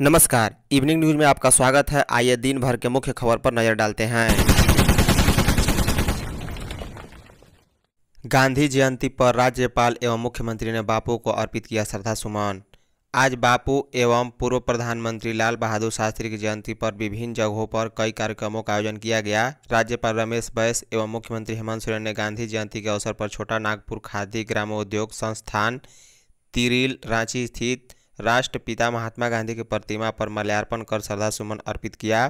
नमस्कार evening news में आपका स्वागत है आइए दिन भर के मुख्य खबर पर नजर डालते हैं गांधी जयंती पर राज्यपाल एवं मुख्यमंत्री ने बापू को अर्पित किया श्रद्धा सुमन आज बापू एवं पूर्व प्रधानमंत्री लाल बहादुर शास्त्री की जयंती पर विभिन्न जगहों पर कई कार्यक्रमों का आयोजन किया गया राज्यपाल रमेश बैस एवं मुख्यमंत्री हेमंत सोरेन ने गांधी जयंती के अवसर पर छोटा नागपुर खादी ग्रामोद्योग संस्थान तिरिल रांची स्थित राष्ट्रपिता महात्मा गांधी की प्रतिमा पर माल्यार्पण कर श्रद्धा सुमन अर्पित किया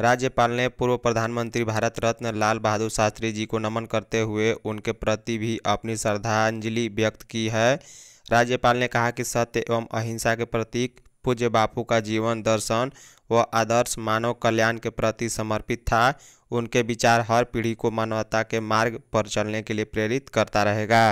राज्यपाल ने पूर्व प्रधानमंत्री भारत रत्न लाल बहादुर शास्त्री जी को नमन करते हुए उनके प्रति भी अपनी श्रद्धांजलि व्यक्त की है राज्यपाल ने कहा कि सत्य एवं अहिंसा के प्रतीक पूज्य बापू का जीवन दर्शन व आदर्श मानव कल्याण के प्रति समर्पित था उनके विचार हर पीढ़ी को मानवता के मार्ग पर चलने के लिए प्रेरित करता रहेगा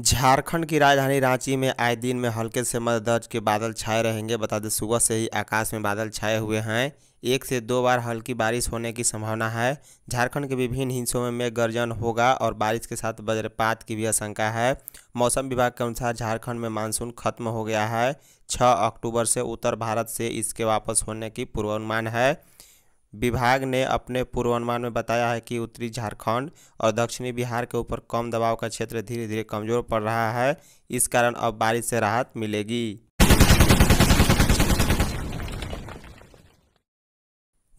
झारखंड की राजधानी रांची में आए दिन में हल्के से मध्य दर्ज के बादल छाए रहेंगे बता दें सुबह से ही आकाश में बादल छाए हुए हैं एक से दो बार हल्की बारिश होने की संभावना है झारखंड के विभिन्न हिस्सों में मेघ गर्जन होगा और बारिश के साथ वज्रपात की भी आशंका है मौसम विभाग के अनुसार झारखंड में मानसून खत्म हो गया है छः अक्टूबर से उत्तर भारत से इसके वापस होने की पूर्वानुमान है विभाग ने अपने पूर्वानुमान में बताया है कि उत्तरी झारखंड और दक्षिणी बिहार के ऊपर कम दबाव का क्षेत्र धीरे धीरे कमजोर पड़ रहा है इस कारण अब बारिश से राहत मिलेगी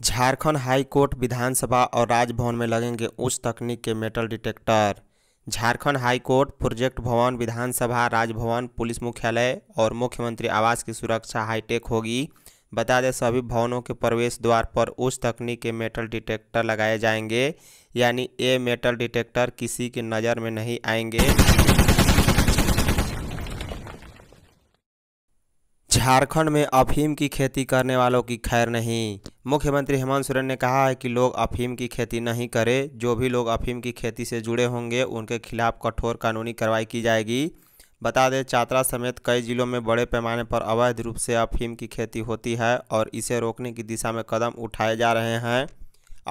झारखंड हाई कोर्ट विधानसभा और राजभवन में लगेंगे उच्च तकनीक के metal detector Jharkhand high court project भवन विधानसभा राजभवन पुलिस मुख्यालय और मुख्यमंत्री आवास की सुरक्षा हाईटेक होगी बता दें सभी भवनों के प्रवेश द्वार पर उस तकनीक के मेटल डिटेक्टर लगाए जाएंगे यानी ये मेटल डिटेक्टर किसी की नज़र में नहीं आएंगे झारखंड में अफीम की खेती करने वालों की खैर नहीं मुख्यमंत्री हेमंत सोरेन ने कहा है कि लोग अफीम की खेती नहीं करें जो भी लोग अफीम की खेती से जुड़े होंगे उनके खिलाफ कठोर कानूनी कार्रवाई की जाएगी बता दें चातरा समेत कई जिलों में बड़े पैमाने पर अवैध रूप से अफीम की खेती होती है और इसे रोकने की दिशा में कदम उठाए जा रहे हैं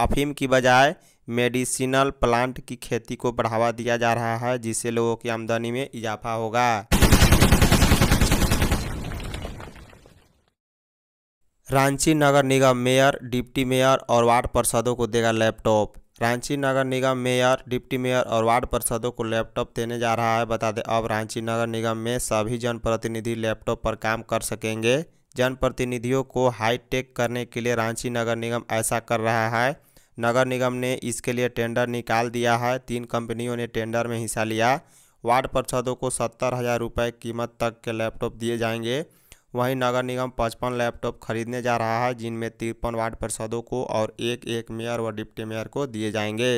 अफीम की बजाय मेडिसिनल प्लांट की खेती को बढ़ावा दिया जा रहा है जिससे लोगों की आमदनी में इजाफा होगा रांची नगर निगम मेयर डिप्टी मेयर और वार्ड पार्षदों को देगा लैपटॉप रांची नगर निगम मेयर डिप्टी मेयर और वार्ड परिषदों को लैपटॉप देने जा रहा है बता दें अब रांची नगर निगम में सभी जनप्रतिनिधि लैपटॉप पर काम कर सकेंगे जनप्रतिनिधियों को हाईटेक करने के लिए रांची नगर निगम ऐसा कर रहा है नगर निगम ने इसके लिए टेंडर निकाल दिया है तीन कंपनियों ने टेंडर में हिस्सा लिया वार्ड परिषदों को सत्तर हज़ार रुपये कीमत तक के लैपटॉप दिए जाएंगे वहीं नगर निगम पचपन लैपटॉप खरीदने जा रहा है जिनमें तिरपन वार्ड पार्षदों को और एक एक मेयर व डिप्टी मेयर को दिए जाएंगे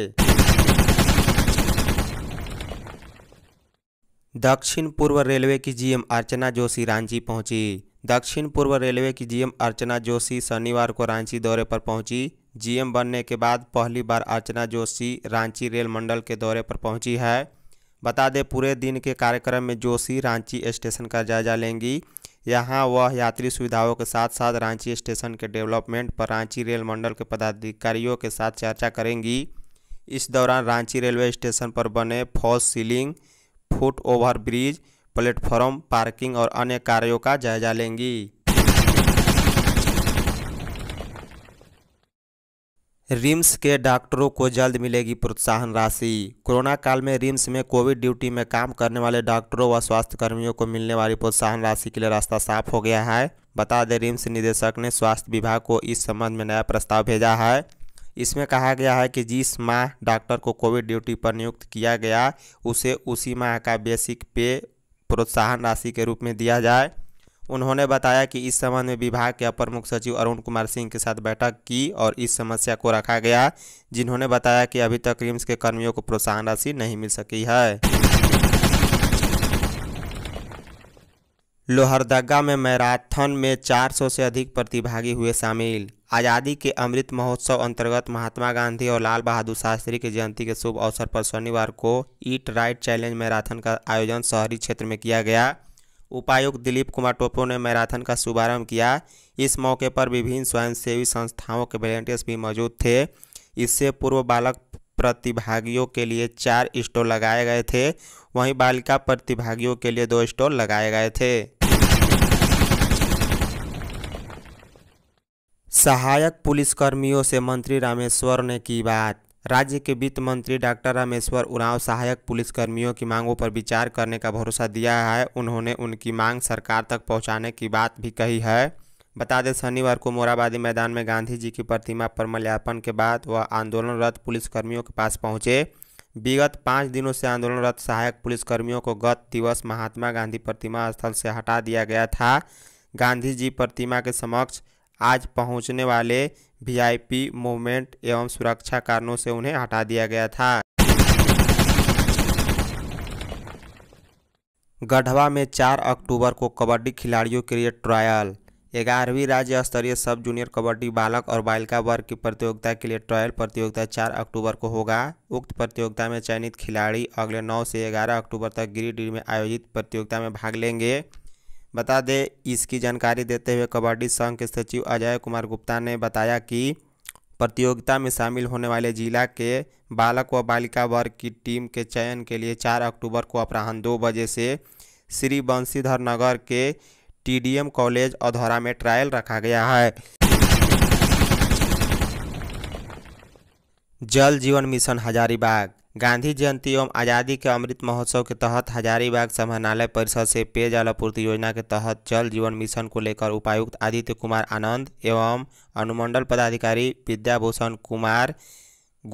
दक्षिण पूर्व रेलवे की जीएम अर्चना जोशी रांची पहुंची दक्षिण पूर्व रेलवे की जीएम अर्चना जोशी शनिवार को रांची दौरे पर पहुंची जीएम बनने के बाद पहली बार अर्चना जोशी रांची रेल मंडल के दौरे पर पहुंची है बता दें पूरे दिन के कार्यक्रम में जोशी रांची स्टेशन का जायजा लेंगी यहाँ वह यात्री सुविधाओं के साथ साथ रांची स्टेशन के डेवलपमेंट पर रांची रेल मंडल के पदाधिकारियों के साथ चर्चा करेंगी इस दौरान रांची रेलवे स्टेशन पर बने false ceiling foot over bridge platform parking और अन्य कार्यों का जायजा लेंगी रिम्स के डॉक्टरों को जल्द मिलेगी प्रोत्साहन राशि कोरोना काल में रिम्स में कोविड ड्यूटी में काम करने वाले डॉक्टरों व स्वास्थ्यकर्मियों को मिलने वाली प्रोत्साहन राशि के लिए रास्ता साफ हो गया है बता दें रिम्स निदेशक ने स्वास्थ्य विभाग को इस संबंध में नया प्रस्ताव भेजा है इसमें कहा गया है कि जिस माह डॉक्टर को कोविड ड्यूटी पर नियुक्त किया गया उसे उसी माह का बेसिक पे प्रोत्साहन राशि के रूप में दिया जाए उन्होंने बताया कि इस संबंध में विभाग के अपर मुख्य सचिव अरुण कुमार सिंह के साथ बैठक की और इस समस्या को रखा गया जिन्होंने बताया कि अभी तक रिम्स के कर्मियों को प्रोत्साहन राशि नहीं मिल सकी है लोहरदगा में मैराथन में 400 से अधिक प्रतिभागी हुए शामिल आज़ादी के अमृत महोत्सव अंतर्गत महात्मा गांधी और लाल बहादुर शास्त्री की जयंती के शुभ अवसर पर शनिवार को ईट राइट चैलेंज मैराथन का आयोजन शहरी क्षेत्र में किया गया उपायुक्त दिलीप कुमार टोपो ने मैराथन का शुभारंभ किया इस मौके पर विभिन्न स्वयंसेवी संस्थाओं के वॉलेंटियर्स भी मौजूद थे इससे पूर्व बालक प्रतिभागियों के लिए चार स्टॉल लगाए गए थे वहीं बालिका प्रतिभागियों के लिए दो स्टॉल लगाए गए थे सहायक पुलिसकर्मियों से मंत्री रामेश्वर ने की बात राज्य के वित्त मंत्री डॉक्टर रामेश्वर उरांव सहायक पुलिस कर्मियों की मांगों पर विचार करने का भरोसा दिया है उन्होंने उनकी मांग सरकार तक पहुंचाने की बात भी कही है बता दें शनिवार को मोराबादी मैदान में गांधी जी की प्रतिमा पर मल्यार्पण के बाद वह आंदोलनरत पुलिसकर्मियों के पास पहुंचे विगत पाँच दिनों से आंदोलनरत सहायक पुलिसकर्मियों को गत दिवस महात्मा गांधी प्रतिमा स्थल से हटा दिया गया था गांधी जी प्रतिमा के समक्ष आज पहुंचने वाले वीआईपी मूवमेंट एवं सुरक्षा कारणों से उन्हें हटा दिया गया था गढ़वा में 4 अक्टूबर को कबड्डी खिलाड़ियों के लिए ट्रायल ग्यारहवीं राज्य स्तरीय सब जूनियर कबड्डी बालक और बालिका वर्ग की प्रतियोगिता के लिए ट्रायल प्रतियोगिता 4 अक्टूबर को होगा उक्त प्रतियोगिता में चयनित खिलाड़ी अगले 9 से 11 अक्टूबर तक गिरिडीह में आयोजित प्रतियोगिता में भाग लेंगे बता दें इसकी जानकारी देते हुए कबड्डी संघ के सचिव अजय कुमार गुप्ता ने बताया कि प्रतियोगिता में शामिल होने वाले जिला के बालक व बालिका वर्ग की टीम के चयन के लिए 4 अक्टूबर को अपराह्न दो बजे से श्री बंशीधर नगर के टीडीएम कॉलेज अधौरा में ट्रायल रखा गया है जल जीवन मिशन हजारीबाग गांधी जयंती एवं आज़ादी के अमृत महोत्सव के तहत हजारीबाग समाहरणालय परिसर से पेयजल आपूर्ति योजना के तहत जल जीवन मिशन को लेकर उपायुक्त आदित्य कुमार आनंद एवं अनुमंडल पदाधिकारी विद्याभूषण कुमार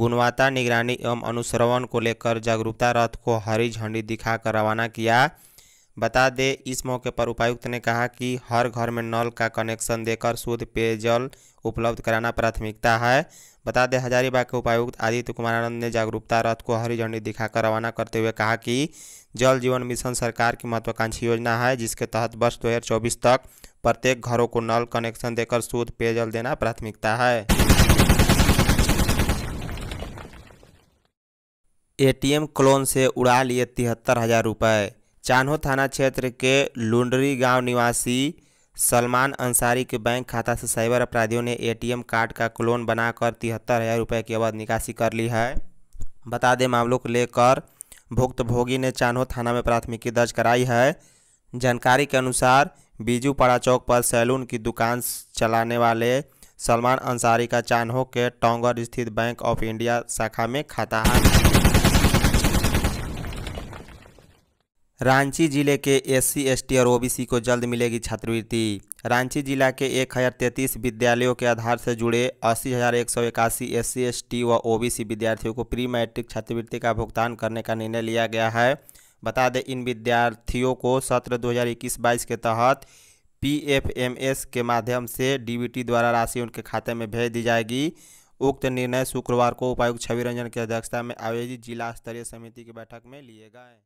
गुणवत्ता निगरानी एवं अनुश्रवण को लेकर जागरूकता रथ को हरी झंडी दिखाकर रवाना किया बता दें इस मौके पर उपायुक्त ने कहा कि हर घर में नल का कनेक्शन देकर शुद्ध पेयजल उपलब्ध कराना प्राथमिकता है बता दें हजारीबाग के उपायुक्त आदित्य कुमारानंद ने जागरूकता रथ को हरी झंडी दिखाकर रवाना करते हुए कहा कि जल जीवन मिशन सरकार की महत्वाकांक्षी योजना है जिसके तहत वर्ष चौबीस तक प्रत्येक घरों को नल कनेक्शन देकर शुद्ध पेयजल देना प्राथमिकता है एटीएम क्लोन से उड़ा लिए तिहत्तर हजार रुपये चान्हो थाना क्षेत्र के लुंडरी गांव निवासी सलमान अंसारी के बैंक खाता से साइबर अपराधियों ने एटीएम कार्ड का क्लोन बनाकर तिहत्तर हज़ार रुपये की अवैध निकासी कर ली है बता दें मामलों को लेकर भुक्तभोगी ने चान्हो थाना में प्राथमिकी दर्ज कराई है जानकारी के अनुसार बीजू चौक पर सैलून की दुकान चलाने वाले सलमान अंसारी का चान्हो के टोंगर स्थित बैंक ऑफ इंडिया शाखा में खाता है रांची जिले के एस सी एस टी और ओबीसी को जल्द मिलेगी छात्रवृत्ति रांची जिला के एक हज़ार तैंतीस विद्यालयों के आधार से जुड़े अस्सी हज़ार एक सौ इक्यासी एस सी एस टी व ओबीसी विद्यार्थियों को प्री मैट्रिक छात्रवृत्ति का भुगतान करने का निर्णय लिया गया है बता दें इन विद्यार्थियों को सत्र 2021-22 के तहत पीएफएमएस के माध्यम से डी द्वारा राशि उनके खाते में भेज दी जाएगी उक्त निर्णय शुक्रवार को उपायुक्त छवि रंजन की अध्यक्षता में आयोजित जिला स्तरीय समिति की बैठक में लिए गए